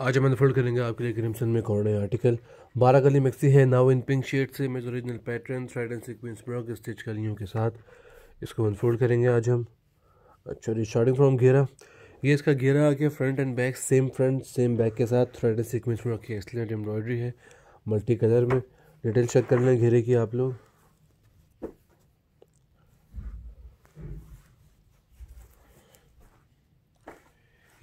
आज हम अनफोल्ड करेंगे आपके लिए क्रिमसन में कौन है आर्टिकल बारह कली मैक्सी है नाव इन पिंक शेड से मेज original pattern side and sequence ब्रॉक स्टिच कलियों के साथ इसको अनफोल्ड करेंगे आज हम अच्छा जी स्टार्टिंग फ्रॉम घेरा ये इसका घेरा आके front and back same front same back के साथ थ्रेड एंड सिक्वेंस ब्रॉक की एक्सलेंट एम्ब्रॉयडरी है मल्टी कलर में डिटेल चेक कर लें घेरे की आप लोग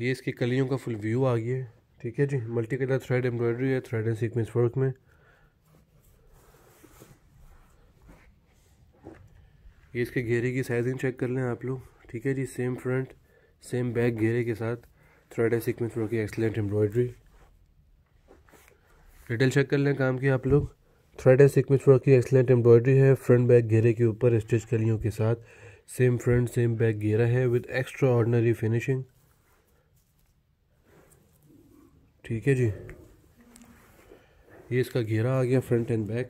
ये इसकी कलियों का फुल व्यू आ गया है ठीक है जी मल्टी कलर थ्रेड एम्ब्रॉयडरी है थ्रेड एंड सीक्वेंस वर्क में ये इसके घेरे की साइजिंग चेक कर लें आप लोग ठीक है जी सेम फ्रंट सेम बैक घेरे के साथ थ्रेड एंड सीक्वेंस वर्क की एक्सलेंट एम्ब्रॉयडरी डिटेल चेक कर लें काम की आप लोग थ्रेड एंड सीक्वेंस वर्क की एक्सलेंट एम्ब्रॉयडरी है फ्रंट बैक घेरे के ऊपर स्टिच कलियों के साथ सेम फ्रंट सेम बैक घेरा है विद एक्स्ट्रा ऑर्डनरी फिनिशिंग ठीक है जी ये इसका घेरा आ गया front and back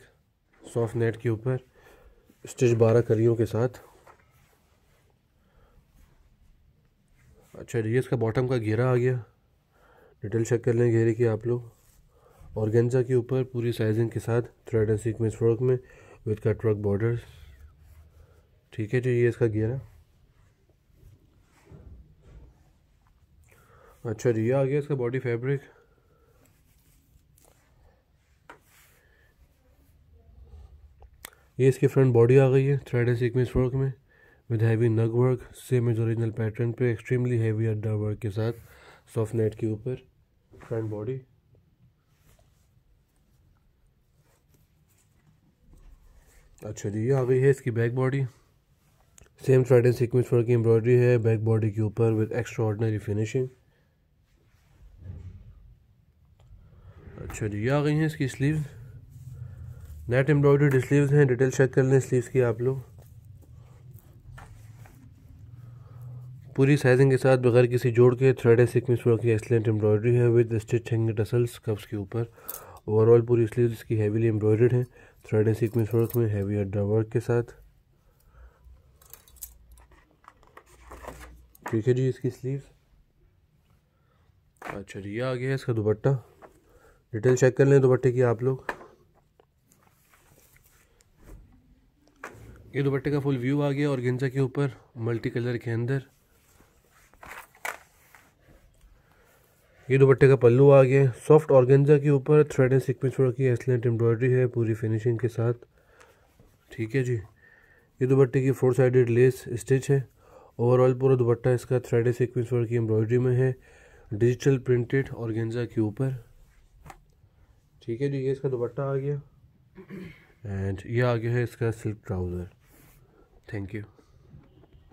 soft net के ऊपर स्टिच बारह करियों के साथ अच्छा जी ये इसका बॉटम का घेरा आ गया डिटेल चेक कर लें घेरे की आप लोग गेंजा के ऊपर पूरी साइजिंग के साथ थ्रेड एंड सीक्वेंस फ्रॉक में विथ कट वर्क बॉर्डर ठीक है जी ये इसका घेरा अच्छा जी ये आ गया इसका बॉडी फैब्रिक ये इसकी फ्रंट बॉडी आ गई है थ्रेड एंड सीक्वेंस वर्क में विद हैवी नग work same is original pattern पे एक्सट्रीमली हैवी अड्डा वर्क के साथ सॉफ्ट नेट के ऊपर फ्रंट बॉडी अच्छा जी ये आ गई है इसकी back body same thread and sequence work की एम्ब्रॉयडरी है बैक बॉडी के ऊपर विद एक्स्ट्रा फिनिशिंग अच्छा जी ये आ गई हैं इसकी स्लीव नेट एम्ब्रॉयडर्ड स्लीव्स हैं डिटेल चेक कर लें स्लीव्स की आप लोग पूरी साइजिंग के साथ बगैर किसी जोड़ के थ्रेड है सिक्वेंस वर्क की एक्सलेंट एम्ब्रॉयडरी है with stitch hang tassels cups के ऊपर ओवरऑल पूरी स्लीव इसकी हैवीली एम्ब्रॉयडर्ड है थ्रेड है सिक्वेंस वर्क में हैवी अड्डा वर्क के साथ ठीक है जी इसकी स्लीव अच्छा जी ये आ गया है इसका दुपट्टा डिटेल चेक कर लें दुपट्टे की आप लोग ये दुपट्टे का फुल व्यू आ गया और गेंजा के ऊपर मल्टी कलर के अंदर ये दुपट्टे का पल्लू आ गया सॉफ्ट ऑर्गेंजा के ऊपर थ्रेड एंड सिक्वेंस वर्क की एक्सलेंट एम्ब्रॉयडरी है पूरी फिनिशिंग के साथ ठीक है जी ये दुपट्टे की फोर साइडेड लेस स्टिच है ओवरऑल पूरा दुपट्टा इसका थ्रेड एंड सिक्वेंस वर्क की एम्ब्रॉयडरी में है डिजिटल प्रिंटेड गेंजा के ऊपर ठीक है जी ये इसका दुपट्टा आ गया एंड ये आ गया है इसका सिल्क ट्राउज़र Thank you.